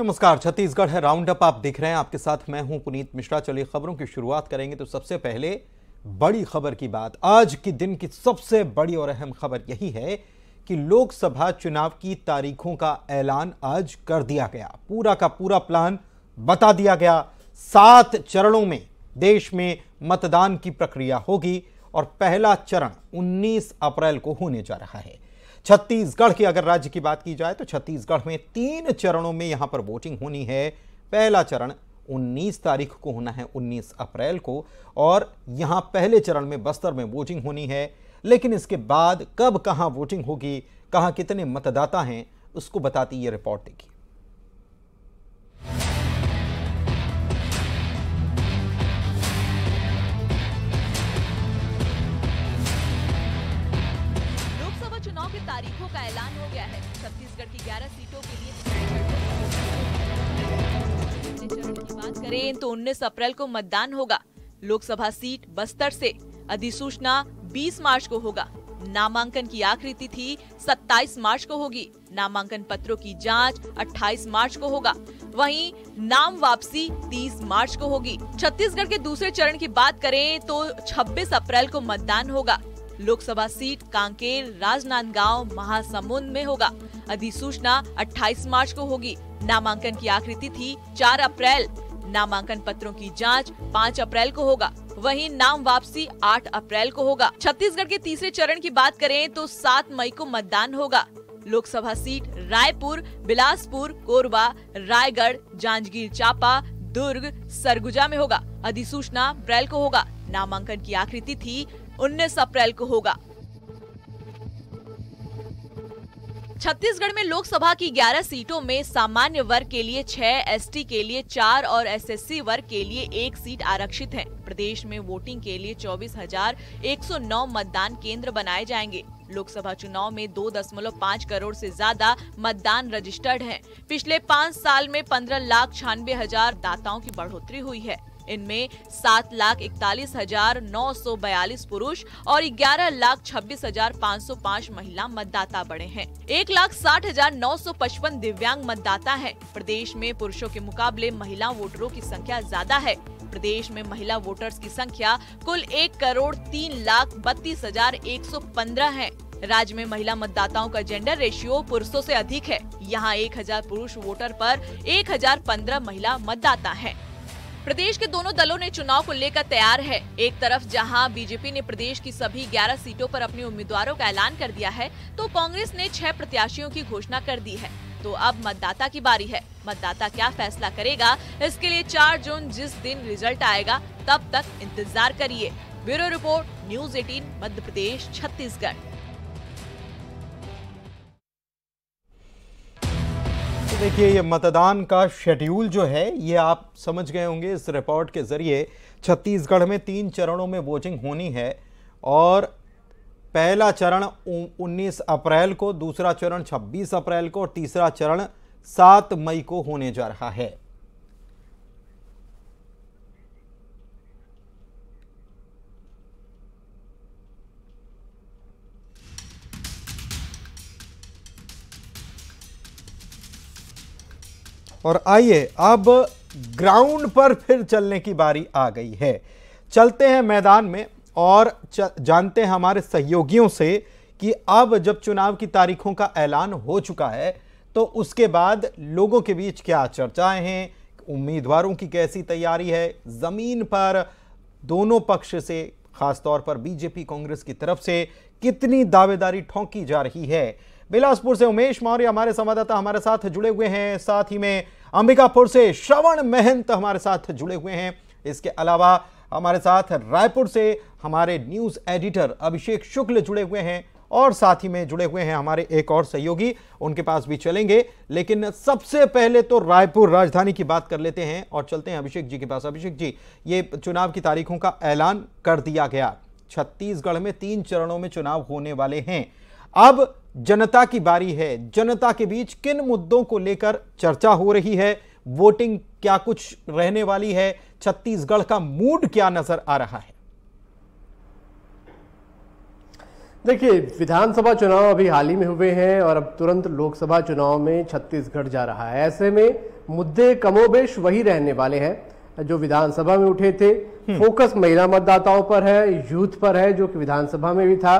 नमस्कार छत्तीसगढ़ है round up आप देख रहे हैं आपके साथ मैं हूं पुनीत मिश्रा चलिए खबरों की शुरुआत करेंगे तो सबसे पहले बड़ी खबर की बात आज के दिन की सबसे बड़ी और अहम खबर यही है कि लोकसभा चुनाव की तारीखों का ऐलान आज कर दिया गया पूरा का पूरा प्लान बता दिया गया सात चरणों में देश में मतदान की प्रक्रिया होगी और पहला चरण 19 अप्रैल को होने जा रहा है छत्तीसगढ़ की अगर राज्य की बात की जाए तो छत्तीसगढ़ में तीन चरणों में यहां पर वोटिंग होनी है पहला चरण 19 तारीख को होना है 19 अप्रैल को और यहां पहले चरण में बस्तर में वोटिंग होनी है लेकिन इसके बाद कब कहां वोटिंग होगी कहां कितने मतदाता हैं उसको बताती ये रिपोर्ट देखिए 11 सीटों के लिए की बात करें तो 19 अप्रैल को मतदान होगा लोकसभा सीट बस्तर से अधिसूचना 20 मार्च को होगा नामांकन की आखिरी तिथि 27 मार्च को होगी नामांकन पत्रों की जांच 28 मार्च को होगा वहीं नाम वापसी 30 मार्च को होगी छत्तीसगढ़ के दूसरे चरण की बात करें तो 26 अप्रैल को मतदान होगा लोकसभा सीट कांकेर राजनांदगांव महासमुंद में होगा अधिसूचना 28 मार्च को होगी नामांकन की आखिरी तिथि 4 अप्रैल नामांकन पत्रों की जांच 5 अप्रैल को होगा वहीं नाम वापसी 8 अप्रैल को होगा छत्तीसगढ़ के तीसरे चरण की बात करें तो 7 मई को मतदान होगा लोकसभा सीट रायपुर बिलासपुर कोरबा रायगढ़ जांजगीर चापा दुर्ग सरगुजा में होगा अधिसूचना अप्रैल को होगा नामांकन की आखिरी तिथि 19 अप्रैल को होगा छत्तीसगढ़ में लोकसभा की 11 सीटों में सामान्य वर्ग के लिए 6, एसटी के लिए 4 और एसएससी वर्ग के लिए एक सीट आरक्षित है प्रदेश में वोटिंग के लिए 24,109 मतदान केंद्र बनाए जाएंगे लोकसभा चुनाव में 2.5 करोड़ से ज्यादा मतदान रजिस्टर्ड हैं। पिछले पाँच साल में पंद्रह लाख छियानवे हजार दाताओं की बढ़ोतरी हुई है इनमें सात लाख इकतालीस हजार नौ सौ बयालीस पुरुष और ग्यारह लाख छब्बीस हजार पाँच सौ पाँच महिला मतदाता बड़े हैं एक लाख साठ हजार नौ सौ पचपन दिव्यांग मतदाता हैं। प्रदेश में पुरुषों के मुकाबले महिला वोटरों की संख्या ज्यादा है प्रदेश में महिला वोटर्स की संख्या कुल एक करोड़ तीन लाख बत्तीस हजार एक सौ पंद्रह है राज्य में महिला मतदाताओं का जेंडर रेशियो पुरुषों से अधिक है यहाँ एक हजार पुरुष वोटर पर पंद्रह महिला मतदाता हैं। प्रदेश के दोनों दलों ने चुनाव को लेकर तैयार है एक तरफ जहां बीजेपी ने प्रदेश की सभी 11 सीटों पर अपने उम्मीदवारों का ऐलान कर दिया है तो कांग्रेस ने छह प्रत्याशियों की घोषणा कर दी है तो अब मतदाता की बारी है मतदाता क्या फैसला करेगा इसके लिए 4 जून जिस दिन रिजल्ट आएगा तब तक इंतजार करिए bureau report news eighteen Madhya Pradesh Chhattisgarh देखिए ये मतदान का शेड्यूल जो है ये आप समझ गए होंगे इस रिपोर्ट के ज़रिए छत्तीसगढ़ में तीन चरणों में वोटिंग होनी है और पहला चरण 19 अप्रैल को दूसरा चरण 26 अप्रैल को और तीसरा चरण 7 मई को होने जा रहा है और आइए अब ग्राउंड पर फिर चलने की बारी आ गई है चलते हैं मैदान में और जानते हैं हमारे सहयोगियों से कि अब जब चुनाव की तारीखों का ऐलान हो चुका है तो उसके बाद लोगों के बीच क्या चर्चाएं हैं उम्मीदवारों की कैसी तैयारी है ज़मीन पर दोनों पक्ष से खासतौर पर बीजेपी कांग्रेस की तरफ से कितनी दावेदारी ठोंकी जा रही है बिलासपुर से उमेश मौर्य हमारे संवाददाता हमारे साथ जुड़े हुए हैं साथ ही में अंबिकापुर से श्रवण महंत हमारे साथ जुड़े हुए हैं इसके अलावा हमारे साथ रायपुर से हमारे न्यूज एडिटर अभिषेक शुक्ल जुड़े हुए हैं और साथ ही में जुड़े हुए हैं हमारे एक और सहयोगी उनके पास भी चलेंगे लेकिन सबसे पहले तो रायपुर राजधानी की बात कर लेते हैं और चलते हैं अभिषेक जी के पास अभिषेक जी ये चुनाव की तारीखों का ऐलान कर दिया गया छत्तीसगढ़ में तीन चरणों में चुनाव होने वाले हैं अब जनता की बारी है जनता के बीच किन मुद्दों को लेकर चर्चा हो रही है वोटिंग क्या कुछ रहने वाली है छत्तीसगढ़ का मूड क्या नजर आ रहा है देखिए विधानसभा चुनाव अभी हाल ही में हुए हैं और अब तुरंत लोकसभा चुनाव में छत्तीसगढ़ जा रहा है ऐसे में मुद्दे कमोबेश वही रहने वाले हैं जो विधानसभा में उठे थे हम्म। फोकस महिला मतदाताओं पर है यूथ पर है जो कि विधानसभा में भी था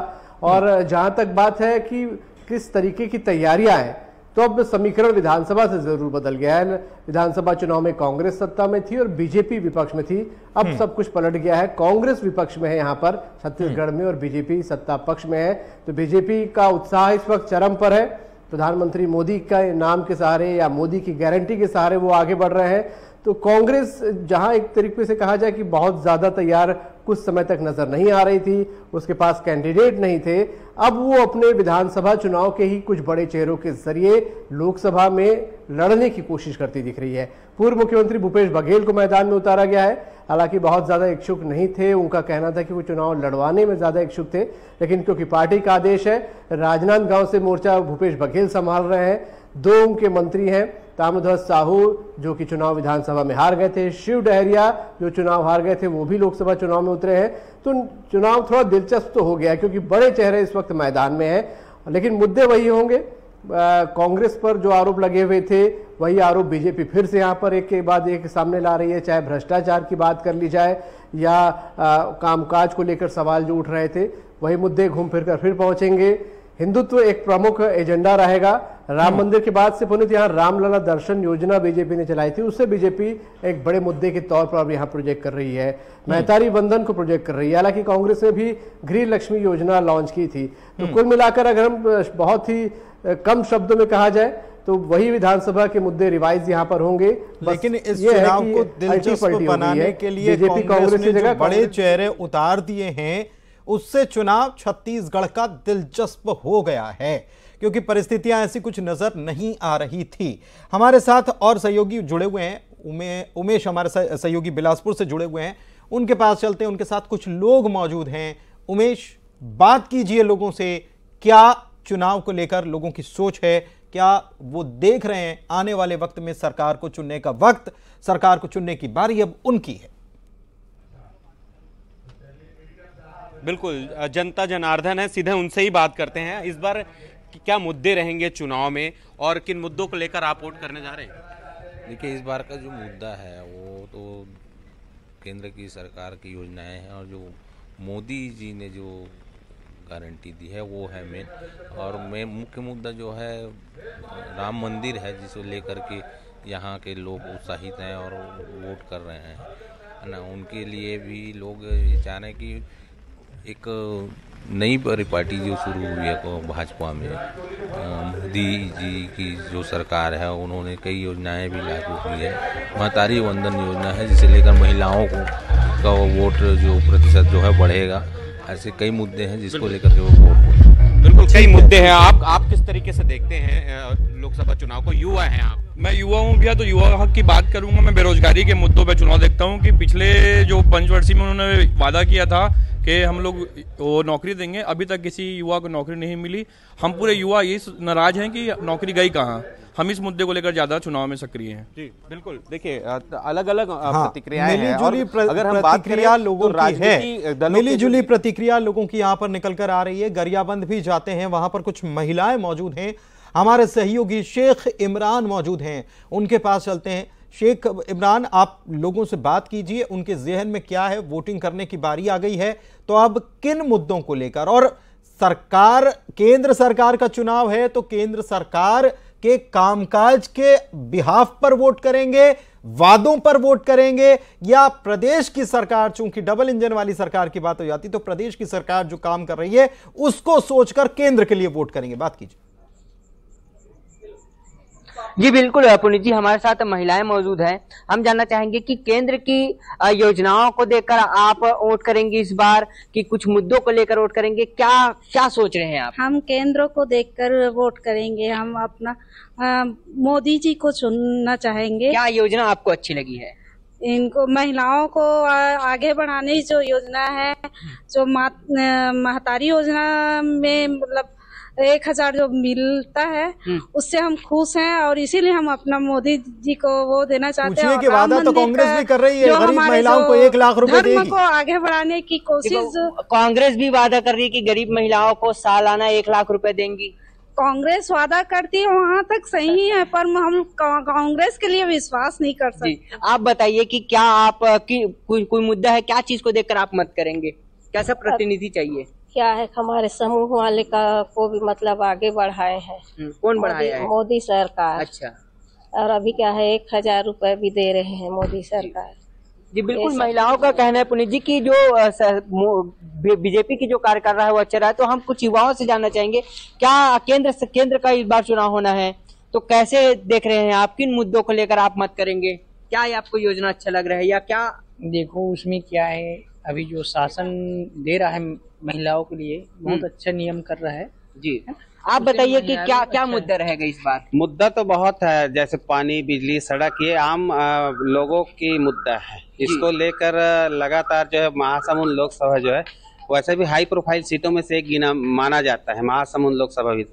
और हम्म। जहां तक बात है कि किस तरीके की तैयारियां हैं तो अब समीकरण विधानसभा से जरूर बदल गया है विधानसभा चुनाव में कांग्रेस सत्ता में थी और बीजेपी विपक्ष में थी अब हम्म। सब कुछ पलट गया है कांग्रेस विपक्ष में है यहाँ पर छत्तीसगढ़ हम्म। में और बीजेपी सत्ता पक्ष में है तो बीजेपी का उत्साह इस वक्त चरम पर है प्रधानमंत्री मोदी का नाम के सहारे या मोदी की गारंटी के सहारे वो आगे बढ़ रहे हैं तो कांग्रेस जहां एक तरीके से कहा जाए कि बहुत ज्यादा तैयार कुछ समय तक नजर नहीं आ रही थी उसके पास कैंडिडेट नहीं थे अब वो अपने विधानसभा चुनाव के ही कुछ बड़े चेहरों के जरिए लोकसभा में लड़ने की कोशिश करती दिख रही है पूर्व मुख्यमंत्री भूपेश बघेल को मैदान में उतारा गया है हालांकि बहुत ज़्यादा इच्छुक नहीं थे उनका कहना था कि वो चुनाव लड़वाने में ज़्यादा इच्छुक थे लेकिन क्योंकि पार्टी का आदेश है राजनांदगांव से मोर्चा भूपेश बघेल संभाल रहे हैं दो उनके मंत्री हैं तामध्वज साहू जो कि चुनाव विधानसभा में हार गए थे शिव डहरिया जो चुनाव हार गए थे वो भी लोकसभा चुनाव में उतरे हैं तो चुनाव थोड़ा दिलचस्प तो हो गया क्योंकि बड़े चेहरे इस वक्त मैदान में हैं लेकिन मुद्दे वही होंगे कांग्रेस पर जो आरोप लगे हुए थे वही आरोप बीजेपी फिर से यहाँ पर एक के बाद एक सामने ला रही है चाहे भ्रष्टाचार की बात कर ली जाए या कामकाज को लेकर सवाल जो उठ रहे थे वही मुद्दे घूम फिर कर फिर पहुँचेंगे हिंदुत्व एक प्रमुख एजेंडा रहेगा राम हम्म। मंदिर के बाद से पुनित यहाँ रामलला दर्शन योजना बीजेपी ने चलाई थी उससे बीजेपी एक बड़े मुद्दे के तौर पर अब यहाँ प्रोजेक्ट कर रही है हम्म। महतारी बंधन को प्रोजेक्ट कर रही है हालांकि कांग्रेस ने भी गृह लक्ष्मी योजना लॉन्च की थी तो हम्म। कुल मिलाकर अगर हम बहुत ही कम शब्दों में कहा जाए तो वही विधानसभा के मुद्दे रिवाइज यहाँ पर होंगे लेकिन इस चुनाव को दिलचस्प बनाने के लिए बीजेपी कांग्रेस ने बड़े चेहरे उतार दिए हैं उससे चुनाव छत्तीसगढ़ का दिलचस्प हो गया है क्योंकि परिस्थितियां ऐसी कुछ नज़र नहीं आ रही थी हमारे साथ और सहयोगी जुड़े हुए हैं उमे उमेश हमारे सहयोगी बिलासपुर से जुड़े हुए हैं उनके पास चलते हैं उनके साथ कुछ लोग मौजूद हैं उमेश बात कीजिए लोगों से क्या चुनाव को लेकर लोगों की सोच है क्या वो देख रहे हैं आने वाले वक्त में सरकार को चुनने का वक्त सरकार को चुनने की बारी अब उनकी है बिल्कुल जनता जनार्दन है सीधे उनसे ही बात करते हैं इस बार क्या मुद्दे रहेंगे चुनाव में और किन मुद्दों को लेकर आप वोट करने जा रहे हैं देखिए इस बार का जो मुद्दा है वो तो केंद्र की सरकार की योजनाएं हैं और जो मोदी जी ने जो गारंटी दी है वो है मेन और मेन मुख्य मुद्दा जो है राम मंदिर है जिसे लेकर के यहाँ के लोग उत्साहित हैं और वोट कर रहे हैं ना उनके लिए भी लोग ये चाह रहे हैं कि एक नई पार्टी जो शुरू हुई है भाजपा में मोदी जी की जो सरकार है उन्होंने कई योजनाएं भी लागू की है महतारी वंदन योजना है जिसे लेकर महिलाओं को का वोट जो प्रतिशत जो है बढ़ेगा ऐसे कई मुद्दे हैं जिसको लेकर के वो वोट बिल्कुल अच्छा, कई मुद्दे हैं आप आप किस तरीके से देखते हैं लोकसभा चुनाव को युवा हैं आप मैं युवा हूँ भैया तो युवा हक की बात करूंगा मैं बेरोजगारी के मुद्दों पर चुनाव देखता हूँ कि पिछले जो पंचवर्षीय में उन्होंने वादा किया था कि हम लोग वो नौकरी देंगे अभी तक किसी युवा को नौकरी नहीं मिली हम पूरे युवा यही नाराज हैं कि नौकरी गई कहाँ हम इस मुद्दे को लेकर ज्यादा चुनाव में सक्रिय हैं जी बिल्कुल देखिए अलग अलग हाँ, प्रतिक्रियाएं हैं और अगर हम लोगों तो की है मिली जुली प्रतिक्रिया लोगों की यहाँ पर निकल कर आ रही है गरियाबंद भी जाते हैं वहां पर कुछ महिलाएं मौजूद हैं हमारे सहयोगी शेख इमरान मौजूद हैं उनके पास चलते हैं शेख इमरान आप लोगों से बात कीजिए उनके जहन में क्या है वोटिंग करने की बारी आ गई है तो अब किन मुद्दों को लेकर और सरकार केंद्र सरकार का चुनाव है तो केंद्र सरकार के कामकाज के बिहाफ पर वोट करेंगे वादों पर वोट करेंगे या प्रदेश की सरकार चूंकि डबल इंजन वाली सरकार की बात हो जाती तो प्रदेश की सरकार जो काम कर रही है उसको सोचकर केंद्र के लिए वोट करेंगे बात कीजिए जी बिल्कुल पुनित जी हमारे साथ महिलाएं मौजूद हैं हम जानना चाहेंगे कि केंद्र की योजनाओं को देखकर आप वोट करेंगे इस बार कि कुछ मुद्दों को लेकर वोट करेंगे क्या क्या सोच रहे हैं आप हम केंद्र को देखकर वोट करेंगे हम अपना मोदी जी को सुनना चाहेंगे क्या योजना आपको अच्छी लगी है इनको महिलाओं को आगे बढ़ाने जो योजना है हम्म। जो महतारी योजना में मतलब एक हजार जो मिलता है हम्म। उससे हम खुश हैं और इसीलिए हम अपना मोदी जी को वो देना चाहते हैं कि वादा तो कांग्रेस भी कर रही है गरीब महिलाओं को एक लाख रुपए देगी को आगे बढ़ाने की कोशिश कांग्रेस भी वादा कर रही है कि गरीब महिलाओं को सालाना एक लाख रुपए देंगी कांग्रेस वादा करती है वहाँ तक सही है पर हम कांग्रेस के लिए विश्वास नहीं कर सकते आप बताइए कि क्या आप कोई कोई मुद्दा है क्या चीज को देखकर आप मत करेंगे कैसा प्रतिनिधि चाहिए क्या है हमारे समूह वाले का को भी मतलब आगे बढ़ाए हैं हम्म, कौन बढ़ाया है मोदी सरकार अच्छा और अभी क्या है एक हजार रूपए भी दे रहे हैं मोदी सरकार जी बिल्कुल महिलाओं का कहना है पुनीत जी की जो बीजेपी की जो कार्य कर रहा है वो अच्छा रहा है तो हम कुछ युवाओं से जानना चाहेंगे क्या केंद्र केंद्र का इस बार चुनाव होना है तो कैसे देख रहे हैं आप किन मुद्दों को लेकर आप मत करेंगे क्या आपको योजना अच्छा लग रहा है या क्या देखो उसमें क्या है अभी जो शासन दे रहा है महिलाओं के लिए बहुत हम्म। अच्छा नियम कर रहा है जी आप बताइए कि क्या क्या अच्छा मुद्दा रहेगा इस बार मुद्दा तो बहुत है जैसे पानी बिजली सड़क ये आम लोगों की मुद्दा है इसको लेकर लगातार जो है महासमुंद लोकसभा जो है वैसे भी हाई प्रोफाइल सीटों में से एक गिना माना जाता है महासमुंद लोकसभा भी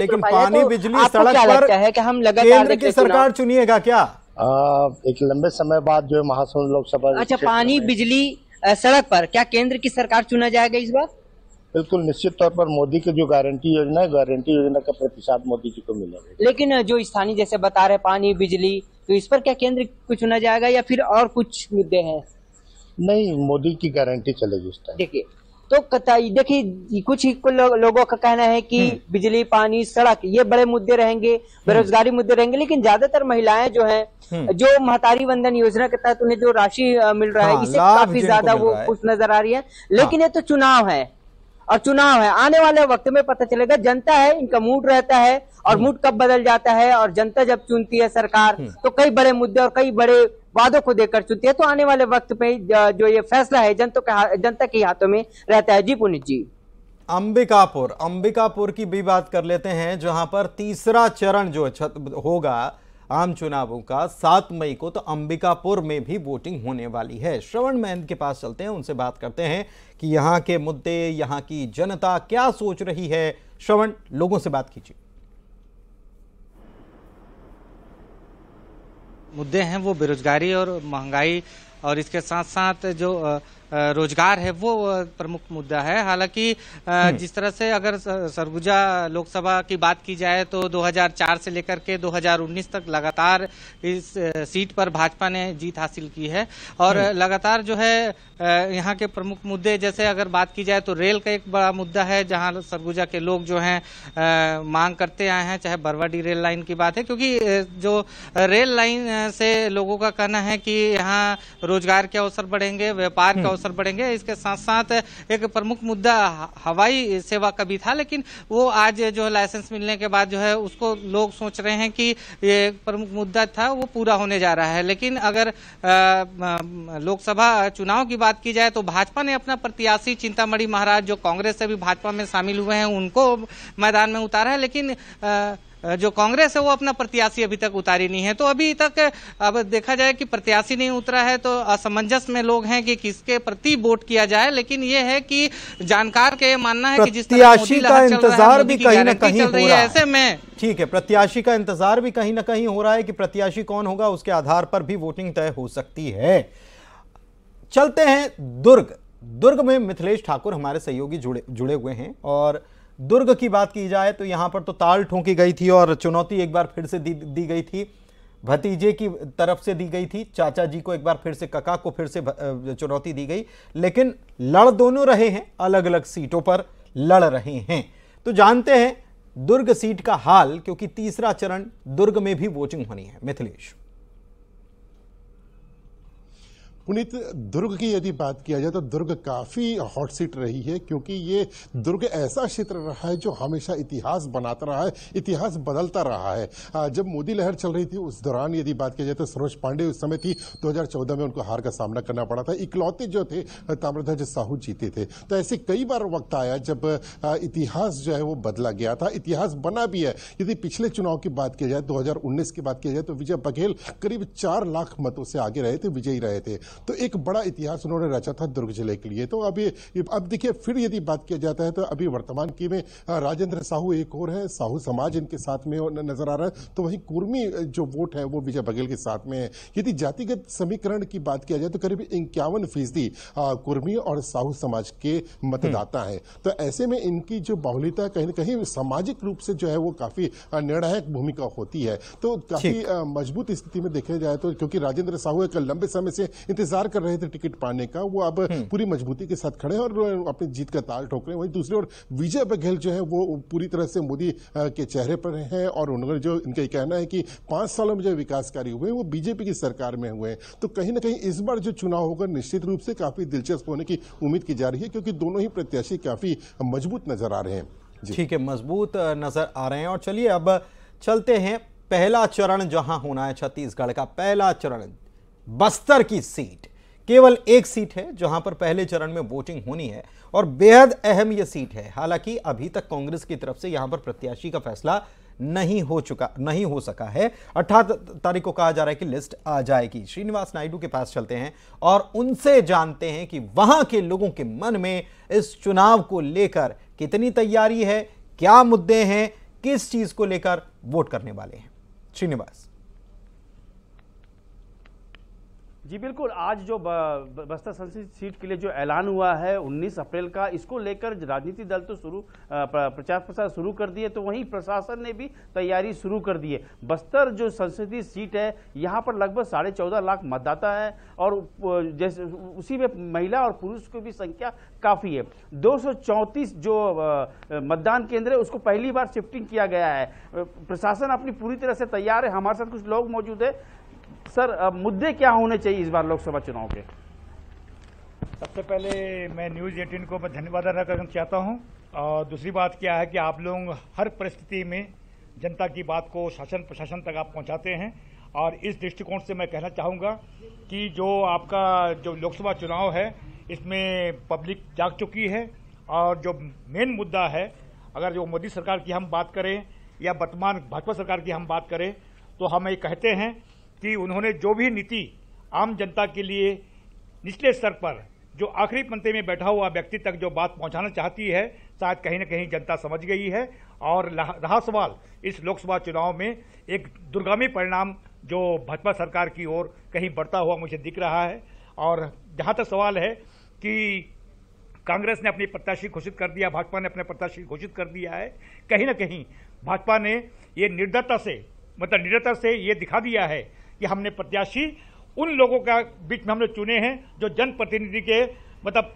लेकिन पानी तो बिजली सड़क पर है कि हम लगातार सरकार चुनिएगा क्या आ, एक लंबे समय बाद जो है महासमुंद लोकसभा अच्छा पानी बिजली सड़क पर क्या केंद्र की सरकार चुना जाएगा इस बार बिल्कुल निश्चित तौर पर मोदी की जो गारंटी योजना है गारंटी योजना का प्रतिशत मोदी जी को मिलेगा लेकिन जो स्थानीय जैसे बता रहे पानी बिजली तो इस पर क्या केंद्र को चुना जाएगा या फिर और कुछ मुद्दे हैं नहीं मोदी की गारंटी चलेगी उस टाइम देखिए तो देखिए कुछ ही लो, लोगों का कहना है कि हम्म। बिजली पानी सड़क ये बड़े मुद्दे रहेंगे हम्म। बेरोजगारी मुद्दे रहेंगे लेकिन ज्यादातर महिलाएं जो हैं हम्म। जो महतारी वंदन योजना के तहत उन्हें जो राशि मिल रहा है इसे हाँ, इससे काफी ज्यादा वो खुश नजर आ रही है लेकिन हाँ। ये तो चुनाव है और चुनाव है आने वाले वक्त में पता चलेगा जनता है इनका मूड रहता है और मूड कब बदल जाता है और जनता जब चुनती है सरकार तो कई बड़े मुद्दे और कई बड़े वादों को देकर चुनती है तो आने वाले वक्त में जो ये फैसला है जनता के जनता के हाथों में रहता है जी पुनित जी अंबिकापुर अंबिकापुर की भी बात कर लेते हैं जहां पर तीसरा चरण जो होगा आम चुनावों का सात मई को तो अंबिकापुर में भी वोटिंग होने वाली है श्रवण महंत के पास चलते हैं उनसे बात करते हैं कि यहां के मुद्दे यहां की जनता क्या सोच रही है श्रवण लोगों से बात कीजिए मुद्दे हैं वो बेरोजगारी और महंगाई और इसके साथ साथ जो रोजगार है वो प्रमुख मुद्दा है हालांकि हम्म। जिस तरह से अगर सरगुजा लोकसभा की बात की जाए तो 2004 से लेकर के 2019 तक लगातार इस सीट पर भाजपा ने जीत हासिल की है और हम्म। लगातार जो है यहाँ के प्रमुख मुद्दे जैसे अगर बात की जाए तो रेल का एक बड़ा मुद्दा है जहाँ सरगुजा के लोग जो हैं मांग करते आए हैं चाहे बरवाडी रेल लाइन की बात है क्योंकि जो रेल लाइन से लोगों का कहना है कि यहाँ रोजगार के अवसर बढ़ेंगे व्यापार के हम्म। अवसर असर पड़ेंगे इसके साथ साथ एक प्रमुख मुद्दा हवाई सेवा का भी था लेकिन वो आज जो है लाइसेंस मिलने के बाद जो है उसको लोग सोच रहे हैं कि ये प्रमुख मुद्दा था वो पूरा होने जा रहा है लेकिन अगर लोकसभा चुनाव की बात की जाए तो भाजपा ने अपना प्रत्याशी चिंतामणि महाराज जो कांग्रेस से भी भाजपा में शामिल हुए हैं उनको मैदान में उतारा है लेकिन आ, जो कांग्रेस है वो अपना प्रत्याशी अभी तक उतारी नहीं है तो अभी तक अब देखा जाए कि प्रत्याशी नहीं उतरा है तो असमंजस में लोग हैं कि किसके प्रति वोट किया जाए लेकिन ये है कि जानकार के मानना है कि जिस प्रत्याशी का इंतजार भी कहीं ना कहीं हो रहा है ऐसे में ठीक है प्रत्याशी का इंतजार भी कहीं ना कहीं हो रहा है कि प्रत्याशी कौन होगा उसके आधार पर भी वोटिंग तय हो सकती है चलते हैं दुर्ग दुर्ग में मिथिलेश ठाकुर हमारे सहयोगी जुड़े जुड़े हुए हैं और दुर्ग की बात की जाए तो यहाँ पर तो ताल ठोंकी गई थी और चुनौती एक बार फिर से दी दी गई थी भतीजे की तरफ से दी गई थी चाचा जी को एक बार फिर से कका को फिर से चुनौती दी गई लेकिन लड़ दोनों रहे हैं अलग अलग सीटों पर लड़ रहे हैं तो जानते हैं दुर्ग सीट का हाल क्योंकि तीसरा चरण दुर्ग में भी वोटिंग होनी है मिथिलेश पुनीत दुर्ग की यदि बात किया जाए तो दुर्ग काफ़ी हॉट सीट रही है क्योंकि ये दुर्ग ऐसा क्षेत्र रहा है जो हमेशा इतिहास बनाता रहा है इतिहास बदलता रहा है जब मोदी लहर चल रही थी उस दौरान यदि बात किया जाए तो सरोज पांडे उस समय थी 2014 में उनको हार का सामना करना पड़ा था इकलौते जो थे ताम्रध्वज साहू जीते थे तो ऐसे कई बार वक्त आया जब इतिहास जो है वो बदला गया था इतिहास बना भी है यदि पिछले चुनाव की बात की जाए दो की बात किया जाए तो विजय बघेल करीब चार लाख मतों से आगे रहे थे विजयी रहे थे तो एक बड़ा इतिहास उन्होंने रचा था दुर्ग जिले के लिए तो अभी अब देखिए फिर यदि बात किया जाता है तो अभी वर्तमान की में राजेंद्र साहू एक और है साहू समाज इनके साथ में नजर आ रहा है तो वहीं कुर्मी जो वोट है वो विजय बघेल के साथ में है यदि जातिगत समीकरण की बात किया जाए तो करीब इक्यावन फीसदी कुर्मी और साहू समाज के मतदाता है तो ऐसे में इनकी जो बाहुल्यता कहीं ना कहीं सामाजिक रूप से जो है वो काफी निर्णायक भूमिका होती है तो काफी मजबूत स्थिति में देखा जाए तो क्योंकि राजेंद्र साहू एक लंबे समय से इंतजार कर रहे थे टिकट पाने का वो अब हम्म। पूरी मजबूती के साथ खड़े हैं और अपनी जीत का ताल ठोक रहे हैं वहीं दूसरी ओर विजय बघेल जो है वो पूरी तरह से मोदी के चेहरे पर हैं और उन्होंने जो इनका कहना है कि पांच सालों में जो विकास कार्य हुए वो बीजेपी की सरकार में हुए तो कहीं ना कहीं इस बार जो चुनाव होगा निश्चित रूप से काफी दिलचस्प होने की उम्मीद की जा रही है क्योंकि दोनों ही प्रत्याशी काफी मजबूत नजर आ रहे हैं ठीक है मजबूत नजर आ रहे हैं और चलिए अब चलते हैं पहला चरण जहां होना है छत्तीसगढ़ का पहला चरण बस्तर की सीट केवल एक सीट है जहां पर पहले चरण में वोटिंग होनी है और बेहद अहम यह सीट है हालांकि अभी तक कांग्रेस की तरफ से यहां पर प्रत्याशी का फैसला नहीं हो चुका नहीं हो सका है अठारह तारीख को कहा जा रहा है कि लिस्ट आ जाएगी श्रीनिवास नायडू के पास चलते हैं और उनसे जानते हैं कि वहां के लोगों के मन में इस चुनाव को लेकर कितनी तैयारी है क्या मुद्दे हैं किस चीज को लेकर वोट करने वाले हैं श्रीनिवास जी बिल्कुल आज जो बस्तर संसदीय सीट के लिए जो ऐलान हुआ है 19 अप्रैल का इसको लेकर राजनीति दल तो शुरू प्रचार प्रसार शुरू कर दिए तो वहीं प्रशासन ने भी तैयारी शुरू कर दी है बस्तर जो संसदीय सीट है यहाँ पर लगभग साढ़े चौदह लाख मतदाता है और जैसे उसी में महिला और पुरुष की भी संख्या काफ़ी है दो जो मतदान केंद्र है उसको पहली बार शिफ्टिंग किया गया है प्रशासन अपनी पूरी तरह से तैयार है हमारे साथ कुछ लोग मौजूद है सर मुद्दे क्या होने चाहिए इस बार लोकसभा चुनाव के सबसे पहले मैं न्यूज एटीन को धन्यवाद अदा करना चाहता हूँ और दूसरी बात क्या है कि आप लोग हर परिस्थिति में जनता की बात को शासन प्रशासन तक आप पहुँचाते हैं और इस दृष्टिकोण से मैं कहना चाहूँगा कि जो आपका जो लोकसभा चुनाव है इसमें पब्लिक जाग चुकी है और जो मेन मुद्दा है अगर जो मोदी सरकार की हम बात करें या वर्तमान भाजपा सरकार की हम बात करें तो हम ये कहते हैं कि उन्होंने जो भी नीति आम जनता के लिए निचले स्तर पर जो आखिरी पंक्ति में बैठा हुआ व्यक्ति तक जो बात पहुंचाना चाहती है शायद कहीं ना कहीं जनता समझ गई है और रहा सवाल इस लोकसभा चुनाव में एक दुर्गामी परिणाम जो भाजपा सरकार की ओर कहीं बढ़ता हुआ मुझे दिख रहा है और जहाँ तक सवाल है कि कांग्रेस ने अपनी प्रत्याशी घोषित कर दिया भाजपा ने अपने प्रत्याशी घोषित कर दिया है कहीं ना कहीं भाजपा ने ये निर्दयता से मतलब निर्दयता से ये दिखा दिया है कि हमने प्रत्याशी उन लोगों का बीच में हमने चुने हैं जो जनप्रतिनिधि के मतलब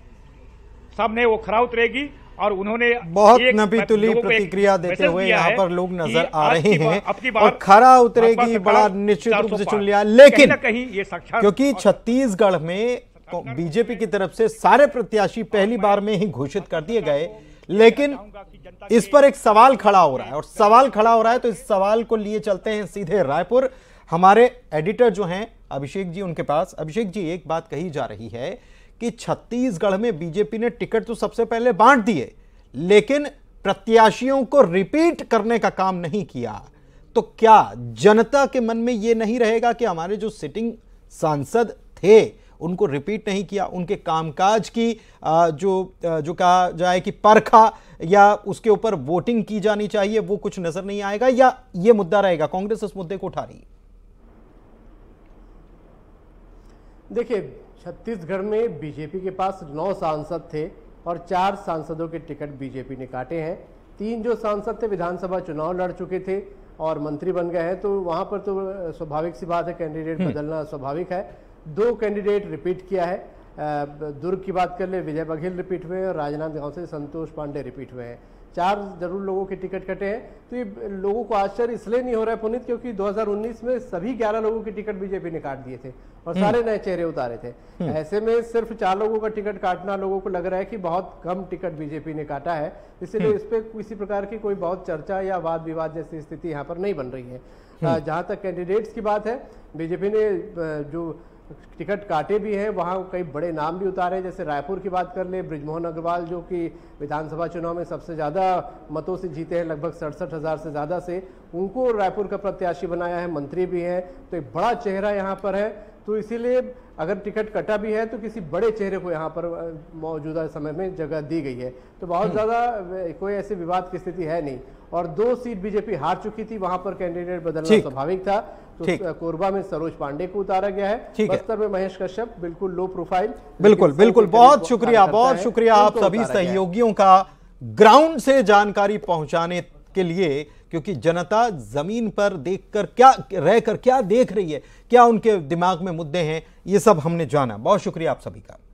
सामने वो खरा उतरेगी और उन्होंने बहुत नबीतुली प्रतिक्रिया देते हुए यहाँ पर लोग नजर आ रहे हैं और खरा उतरेगी बड़ा निश्चित रूप से चुन लिया लेकिन कहीं ये क्योंकि छत्तीसगढ़ में बीजेपी की तरफ से सारे प्रत्याशी पहली बार में ही घोषित कर दिए गए लेकिन इस पर एक सवाल खड़ा हो रहा है और सवाल खड़ा हो रहा है तो इस सवाल को लिए चलते हैं सीधे रायपुर हमारे एडिटर जो हैं अभिषेक जी उनके पास अभिषेक जी एक बात कही जा रही है कि छत्तीसगढ़ में बीजेपी ने टिकट तो सबसे पहले बांट दिए लेकिन प्रत्याशियों को रिपीट करने का काम नहीं किया तो क्या जनता के मन में यह नहीं रहेगा कि हमारे जो सिटिंग सांसद थे उनको रिपीट नहीं किया उनके कामकाज की जो जो कहा जाए कि परखा या उसके ऊपर वोटिंग की जानी चाहिए वो कुछ नजर नहीं आएगा या ये मुद्दा रहेगा कांग्रेस इस मुद्दे को उठा रही है देखिए छत्तीसगढ़ में बीजेपी के पास नौ सांसद थे और चार सांसदों के टिकट बीजेपी ने काटे हैं तीन जो सांसद थे विधानसभा चुनाव लड़ चुके थे और मंत्री बन गए हैं तो वहाँ पर तो स्वाभाविक सी बात है कैंडिडेट हम्म। बदलना स्वाभाविक है दो कैंडिडेट रिपीट किया है दुर्ग की बात कर ले विजय बघेल रिपीट हुए हैं और राजनांदगांव से संतोष पांडे रिपीट हुए हैं चार जरूर लोगों के टिकट कटे हैं तो ये लोगों को आश्चर्य इसलिए नहीं हो रहा है पुनित क्योंकि 2019 में सभी 11 लोगों के टिकट बीजेपी ने काट दिए थे और हम्म। सारे नए चेहरे उतारे थे हम्म। ऐसे में सिर्फ चार लोगों का टिकट काटना लोगों को लग रहा है कि बहुत कम टिकट बीजेपी ने काटा है इसलिए हम्म। इस पर किसी प्रकार की कोई बहुत चर्चा या वाद विवाद जैसी स्थिति यहाँ पर नहीं बन रही है जहाँ तक कैंडिडेट्स की बात है बीजेपी ने जो टिकट काटे भी हैं वहाँ कई बड़े नाम भी उतारे जैसे रायपुर की बात कर ले ब्रिजमोहन अग्रवाल जो कि विधानसभा चुनाव में सबसे ज़्यादा मतों से जीते हैं लगभग सड़सठ हज़ार से ज़्यादा से उनको रायपुर का प्रत्याशी बनाया है मंत्री भी हैं तो एक बड़ा चेहरा यहाँ पर है तो इसीलिए अगर टिकट कटा भी है तो किसी बड़े चेहरे को यहाँ पर मौजूदा समय में जगह दी गई है तो बहुत हम्म। ज़्यादा कोई ऐसे विवाद की स्थिति है नहीं और दो सीट बीजेपी हार चुकी थी वहाँ पर कैंडिडेट बदलना स्वाभाविक था तो कोरबा में सरोज पांडे को उतारा गया है ठीक है में महेश कश्यप बिल्कुल लो प्रोफाइल बिल्कुल बिल्कुल बहुत शुक्रिया बहुत शुक्रिया आप सभी सहयोगियों का ग्राउंड से जानकारी पहुंचाने के लिए क्योंकि जनता जमीन पर देखकर क्या रहकर क्या देख रही है क्या उनके दिमाग में मुद्दे हैं ये सब हमने जाना बहुत शुक्रिया आप सभी का